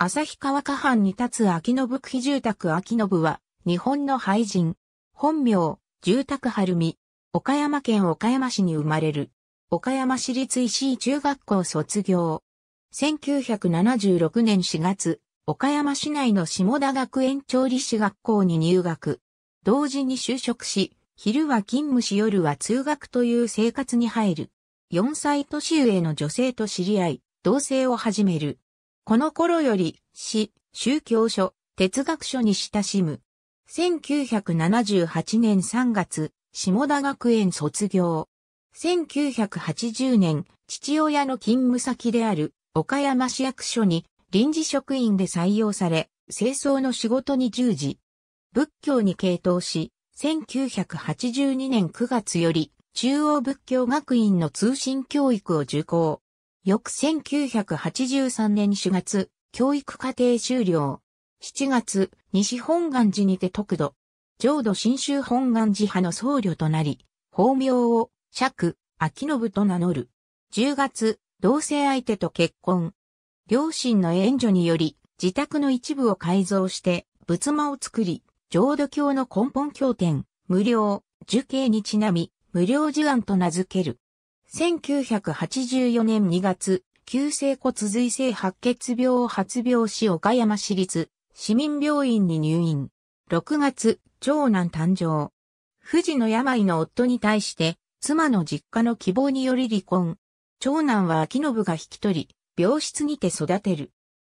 旭川下藩に立つ秋信区住宅秋信は、日本の俳人。本名、住宅晴美。岡山県岡山市に生まれる。岡山市立石井中学校卒業。1976年4月、岡山市内の下田学園調理師学校に入学。同時に就職し、昼は勤務し夜は通学という生活に入る。4歳年上の女性と知り合い、同棲を始める。この頃より、詩、宗教書、哲学書に親しむ。1978年3月、下田学園卒業。1980年、父親の勤務先である岡山市役所に臨時職員で採用され、清掃の仕事に従事。仏教に傾倒し、1982年9月より中央仏教学院の通信教育を受講。翌1983年4月、教育課程終了。7月、西本願寺にて得度。浄土真宗本願寺派の僧侶となり、法名を、釈、秋信と名乗る。10月、同性相手と結婚。両親の援助により、自宅の一部を改造して、仏間を作り、浄土教の根本経典、無料、受刑にちなみ、無料事案と名付ける。1984年2月、急性骨髄性白血病を発病し岡山市立市民病院に入院。6月、長男誕生。富士の病の夫に対して、妻の実家の希望により離婚。長男は秋信が引き取り、病室にて育てる。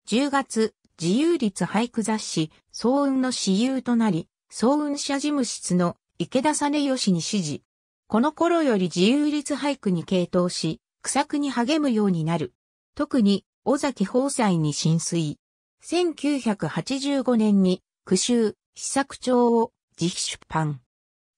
10月、自由律俳句雑誌、早雲の私有となり、早雲社事務室の池田実義に指示。この頃より自由律俳句に傾倒し、苦作に励むようになる。特に、尾崎宝斎に浸水。1985年に、苦集、秘作帳を自費出版。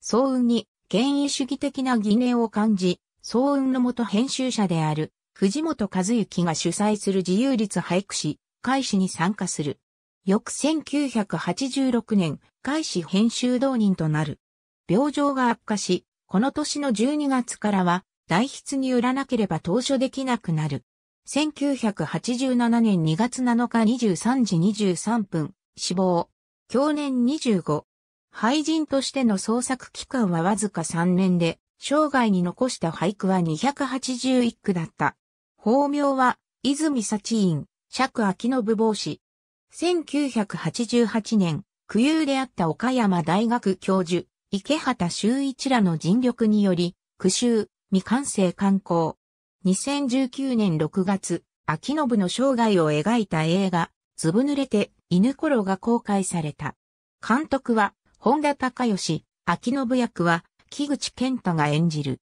早雲に、権威主義的な疑念を感じ、早雲の元編集者である、藤本和幸が主催する自由律俳句誌、開始に参加する。翌1986年、開始編集同人となる。病状が悪化し、この年の12月からは、代筆に売らなければ当初できなくなる。1987年2月7日23時23分、死亡。去年25。俳人としての創作期間はわずか3年で、生涯に残した俳句は281句だった。法名は、泉幸院、釈秋信帽子。1988年、苦友であった岡山大学教授、池畑修一らの尽力により、苦州、未完成刊行。2019年6月、秋信の生涯を描いた映画、ずぶ濡れて犬ころが公開された。監督は、本田隆義、秋信役は、木口健太が演じる。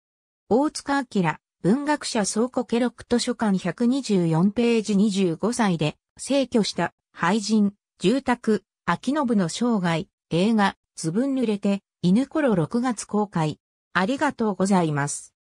大塚明、文学者倉庫ケロク図書館124ページ25歳で、逝去した、廃人、住宅、秋信の生涯、映画、ずぶ濡れて、犬ころ6月公開。ありがとうございます。